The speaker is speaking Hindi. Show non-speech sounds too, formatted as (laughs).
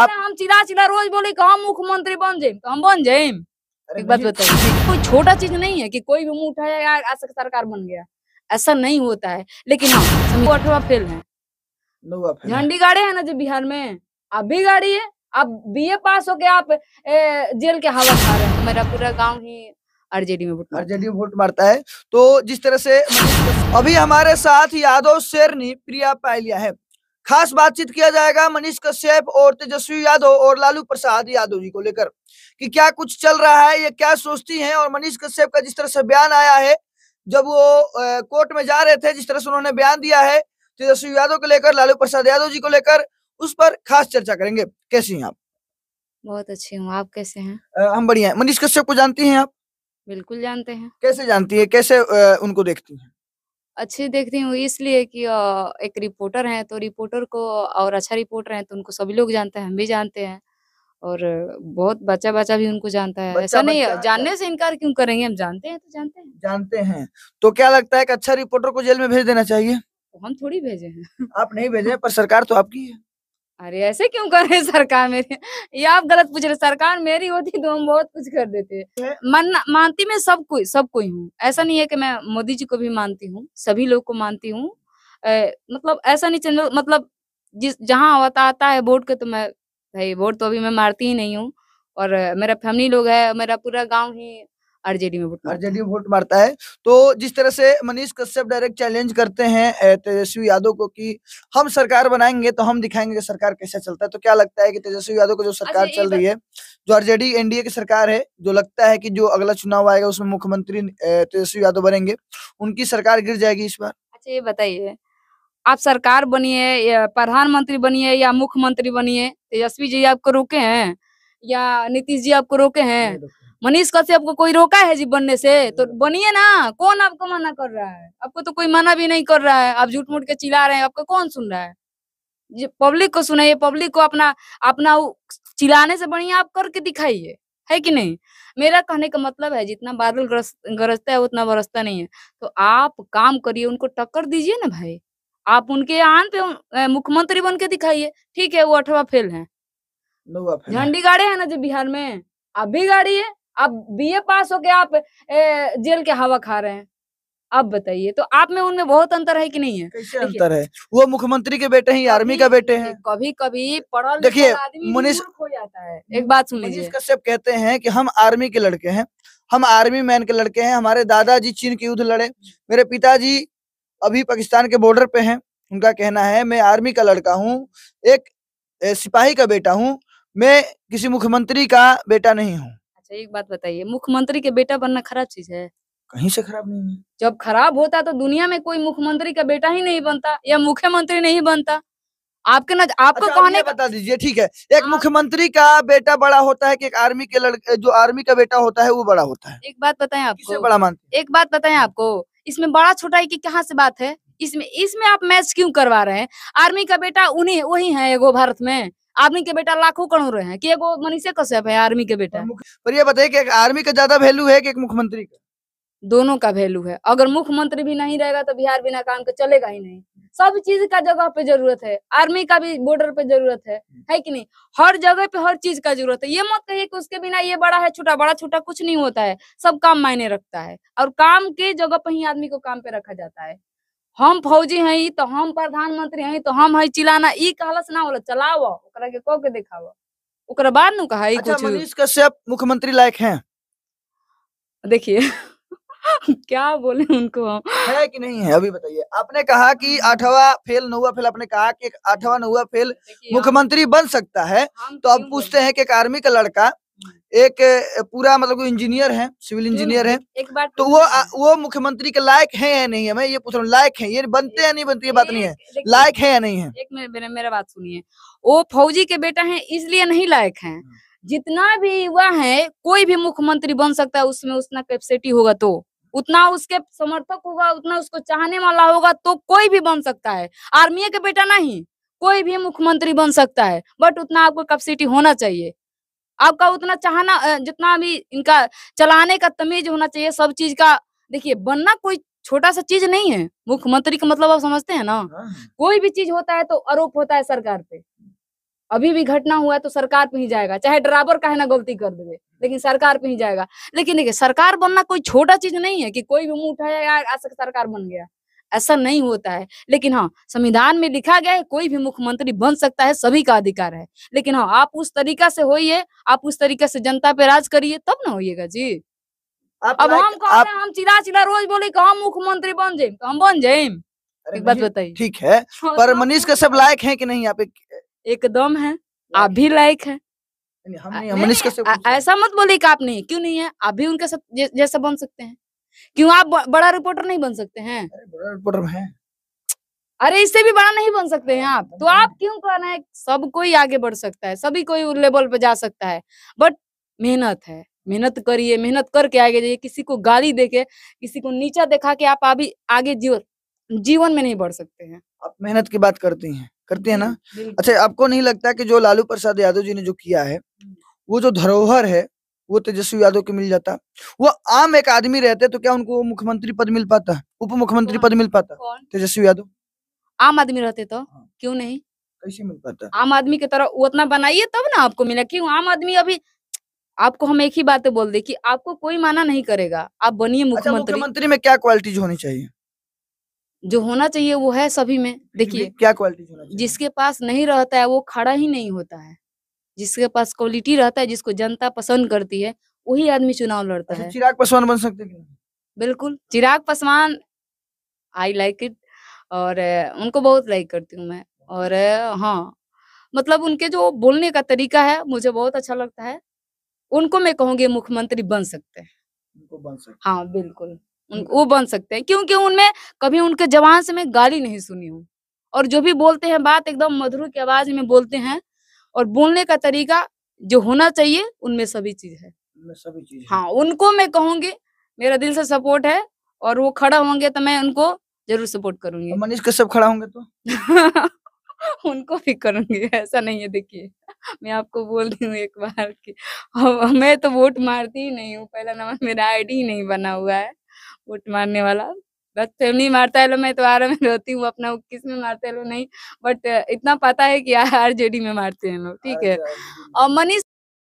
आप हम चिल्ला चिल्ला रोज बोले कि हम मुख्यमंत्री बन जाए तो हम बन जाए एक बात बताइए कोई छोटा चीज नहीं है कि कोई भी मुंह उठाएगा आज तक सरकार बन गया ऐसा नहीं होता है लेकिन हाँ, अठवा फेल है झंडी गाड़ी है ना जो बिहार में अब भी गाड़ी है अब बीए पास हो गया आप जेल के हवा खा रहे हैं मेरा पूरा गांव ही आरजेडी में वोट आरजेडी में वोट मारता है तो जिस तरह से मतलब अभी हमारे साथ यादव शेरनी प्रिया पायलिया है खास बातचीत किया जाएगा मनीष कश्यप और तेजस्वी यादव और लालू प्रसाद यादव जी को लेकर कि क्या कुछ चल रहा है ये क्या सोचती हैं और मनीष कश्यप का जिस तरह से बयान आया है जब वो कोर्ट में जा रहे थे जिस तरह से उन्होंने बयान दिया है तेजस्वी यादव को लेकर लालू प्रसाद यादव जी को लेकर उस पर खास चर्चा करेंगे कैसी हैं आप बहुत अच्छी हूँ आप कैसे हैं हम बढ़िया मनीष कश्यप को जानती हैं आप बिल्कुल जानते हैं कैसे जानती है कैसे उनको देखती हैं अच्छी देखती हूँ इसलिए कि एक रिपोर्टर हैं तो रिपोर्टर को और अच्छा रिपोर्टर हैं तो उनको सभी लोग जानते हैं, हम भी जानते हैं और बहुत बच्चा-बच्चा भी उनको जानता है। ऐसा नहीं है जानने से इनकार क्यों करेंगे हम जानते हैं तो जानते हैं। जानते हैं। तो क्या लगता है एक अच्छा रिपोर्टर को जेल में भेज देना चाहिए? तो हम थोड़ी भेजे हैं। आप नहीं भेजे पर सरकार तो आपकी है। अरे ऐसे क्यों कर रहे सरकार मेरी ये आप गलत पूछ रहे सरकार मेरी होती तो हम बहुत कुछ कर देते मन मानती मैं सब कोई सब कोई हूँ ऐसा नहीं है कि मैं मोदी जी को भी मानती हूँ सभी लोग को मानती हूँ मतलब ऐसा नहीं चंद्र मतलब जिस जहाँ आता आता है वोट के तो मैं भाई वोट तो अभी मैं मारती ही नहीं हूँ और मेरा फैमिली लोग है मेरा पूरा गाँव ही आरजेडी में वोट आरजेडी में वोट मारता है तो जिस तरह से मनीष कश्यप डायरेक्ट चैलेंज करते हैं तेजस्वी यादव को कि हम सरकार बनाएंगे तो हम दिखाएंगे कि सरकार कैसे चलता है तो क्या लगता है कि तेजस्वी यादव को जो अच्छा, सरकार चल रही है जो आरजेडी एनडीए की सरकार है जो लगता है कि जो अगला चुनाव आएगा उसमें मुख्यमंत्री तेजस्वी यादव बनेंगे उनकी सरकार गिर जाएगी इस बार अच्छा ये बताइए आप सरकार बनिए या प्रधानमंत्री बनिए या मुख्यमंत्री बनिए तेजस्वी जी आपको रोके हैं या नीतीश जी आपको रोके हैं मनीष कश्यप आपको कोई रोका है जी बनने से तो बनिए ना कौन आपको मना कर रहा है आपको तो कोई मना भी नहीं कर रहा है आप झूठ मूठ के चिल्ला रहे हैं आपको कौन सुन रहा है पब्लिक को सुनाइए पब्लिक को अपना अपना चिल्लाने से बढ़िया आप करके दिखाइए है कि नहीं मेरा कहने का मतलब है जितना बादल गरजता है उतना बरसता नहीं है तो आप काम करिए उनको टक्कर दीजिए ना भाई आप उनके आन पे मुख्यमंत्री बन के दिखाइए ठीक है वो अठवा फेल है झंडी गाड़े है ना जो बिहार में आप भी गाड़ी है अब बीए पास होके आप ए, जेल के हवा खा रहे हैं आप बताइए तो आप में उनमें बहुत अंतर है कि नहीं है कैसे अंतर है वो मुख्यमंत्री के बेटे हैं आर्मी का बेटे हैं कभी कभी पढ़ा देखिए मुनीष हो जाता है एक बात सुन लीजिए कश्यप कहते हैं कि हम आर्मी के लड़के हैं हम आर्मी मैन के लड़के हैं हमारे दादाजी चीन के युद्ध लड़े मेरे पिताजी अभी पाकिस्तान के बॉर्डर पे हैं उनका कहना है मैं आर्मी का लड़का हूँ एक सिपाही का बेटा हूँ मैं किसी मुख्यमंत्री का बेटा नहीं हूँ अच्छा एक बात बताइए मुख्यमंत्री के बेटा बनना खराब चीज है कहीं से खराब नहीं है जब खराब होता तो दुनिया में कोई मुख्यमंत्री का बेटा ही नहीं बनता या मुख्यमंत्री नहीं बनता आपके नज आपको अच्छा, कहने बता दीजिए ठीक है एक हाँ। मुख्यमंत्री का बेटा बड़ा होता है कि एक आर्मी के लड़के जो आर्मी का बेटा होता है वो बड़ा होता है एक बात बताए आपको बड़ा मानते एक बात बताए आपको इसमें बड़ा छोटाई की कहाँ से बात है इसमें इसमें आप मैच क्यों करवा रहे हैं आर्मी का बेटा उन्हीं वही है एगो भारत में आर्मी के बेटा लाखों करोड़ रहे हैं कि एगो मनीषे कश्यप है आर्मी के बेटा पर ये बताइए कि आर्मी का ज्यादा वैल्यू है कि एक मुख्यमंत्री का दोनों का वैल्यू है अगर मुख्यमंत्री भी नहीं रहेगा तो बिहार बिना काम के चलेगा ही नहीं सब चीज का जगह पे जरूरत है आर्मी का भी बॉर्डर पे जरूरत है है कि नहीं हर जगह पे हर चीज का जरूरत है ये मत कहिए कि उसके बिना ये बड़ा है छोटा बड़ा छोटा कुछ नहीं होता है सब काम मायने रखता है और काम के जगह पे ही आदमी को काम पे रखा जाता है हम फौजी है तो हम प्रधानमंत्री है तो हम है चिलाना ई कहलस ना बोला चलाव ओकरा के कह के दिखाओ ओकरा बाद नु कहा अच्छा, मनीष कश्यप मुख्यमंत्री लायक हैं देखिए (laughs) क्या बोले उनको हम है कि नहीं है अभी बताइए आपने कहा कि आठवा फेल नौवा फेल आपने कहा कि आठवा नौवा फेल मुख्यमंत्री बन सकता है तो अब पूछते हैं कि एक आर्मी का लड़का एक पूरा मतलब इंजीनियर है सिविल इंजीनियर है एक बात तो, तो वो वो मुख्यमंत्री के लायक है या नहीं है मैं ये पूछ रहा हूँ लायक है ये बनते या नहीं बनते ये बात नहीं है लायक है या नहीं है एक मेरा बात सुनिए वो फौजी के बेटा है इसलिए नहीं लायक है हम्म। जितना भी युवा है कोई भी मुख्यमंत्री बन सकता है उसमें उतना कैपेसिटी होगा तो उतना उसके समर्थक होगा उतना उसको चाहने वाला होगा तो कोई भी बन सकता है आर्मी के बेटा नहीं कोई भी मुख्यमंत्री बन सकता है बट उतना आपको कैपेसिटी होना चाहिए आपका उतना चाहना जितना भी इनका चलाने का तमीज होना चाहिए सब चीज का देखिए बनना कोई छोटा सा चीज नहीं है मुख्यमंत्री का मतलब आप समझते हैं ना हाँ। कोई भी चीज होता है तो आरोप होता है सरकार पे अभी भी घटना हुआ है तो सरकार पे ही जाएगा चाहे ड्राइवर का है ना गलती कर देवे लेकिन सरकार पे ही जाएगा लेकिन देखिए सरकार बनना कोई छोटा चीज नहीं है कि कोई भी मुंह उठाया सरकार बन गया ऐसा नहीं होता है लेकिन हाँ संविधान में लिखा गया है कोई भी मुख्यमंत्री बन सकता है सभी का अधिकार है लेकिन हाँ आप उस तरीका से होइए आप उस तरीका से जनता पे राज करिए तब ना होइएगा जी अब हम आप... हम चिला चिला रोज बोले कि हम मुख्यमंत्री बन जाए तो हम बन जाए एक बात बताइए ठीक है हाँ, पर तो मनीष का सब लायक है कि नहीं आप एक एकदम है आप भी लायक है ऐसा मत बोले कि आप नहीं क्यों नहीं है आप भी उनके साथ जैसा बन सकते हैं क्यों आप बड़ा रिपोर्टर नहीं बन सकते हैं अरे बड़ा रिपोर्टर है अरे इससे भी बड़ा नहीं बन सकते हैं आप तो आप क्यों रहे हैं सब कोई आगे बढ़ सकता है सभी कोई लेवल पे जा सकता है बट मेहनत है मेहनत करिए मेहनत करके आगे जाइए किसी को गाली दे के किसी को नीचा दिखा के आप अभी आगे जीवन जीवन में नहीं बढ़ सकते हैं आप मेहनत की बात करती हैं करती है ना अच्छा आपको नहीं लगता कि जो लालू प्रसाद यादव जी ने जो किया है हम्म। वो जो धरोहर है वो तेजस्वी यादव को मिल जाता वो आम एक आदमी रहते तो क्या उनको मुख्यमंत्री पद मिल पाता उप मुख्यमंत्री पद मिल पाता तेजस्वी यादव आम आदमी रहते तो हाँ। क्यों नहीं कैसे मिल पाता आम आदमी की तरह उतना बनाइए तब ना आपको मिला क्यों आम आदमी अभी आपको हम एक ही बात बोल दे कि आपको कोई माना नहीं करेगा आप बनिए अच्छा, मुख्यमंत्री अच्छा, मुख्यमंत्री में क्या क्वालिटीज होनी चाहिए जो होना चाहिए वो है सभी में देखिए क्या क्वालिटीज होना चाहिए जिसके पास नहीं रहता है वो खड़ा ही नहीं होता है जिसके पास क्वालिटी रहता है जिसको जनता पसंद करती है वही आदमी चुनाव लड़ता अच्छा, है चिराग पासवान बन सकते हैं बिल्कुल Chirag Paswan I like it और उनको बहुत लाइक करती हूँ मैं और हाँ मतलब उनके जो बोलने का तरीका है मुझे बहुत अच्छा लगता है उनको मैं कहूँगी मुख्यमंत्री बन सकते हैं उनको बन सकते हाँ बिल्कुल उन, वो बन सकते हैं क्योंकि उनमें कभी उनके जवान से मैं गाली नहीं सुनी हूँ और जो भी बोलते हैं बात एकदम मधुर की आवाज में बोलते हैं और बोलने का तरीका जो होना चाहिए उनमें सभी चीज है सभी चीज हाँ उनको मैं कहूंगी मेरा दिल से सपोर्ट है और वो खड़ा होंगे तो मैं उनको जरूर सपोर्ट करूंगी मनीष सब खड़ा होंगे तो (laughs) उनको भी करूंगी ऐसा नहीं है देखिए मैं आपको बोल रही हूँ एक बार की मैं तो वोट मारती ही नहीं हूँ पहला नंबर मेरा आईडी ही नहीं बना हुआ है वोट मारने वाला बस फैमिली मारता है लो मैं तो आराम में रोती हूँ अपना किस में मारते हैं लो नहीं बट इतना पता है कि आर जेडी में मारते हैं लोग ठीक है और मनीष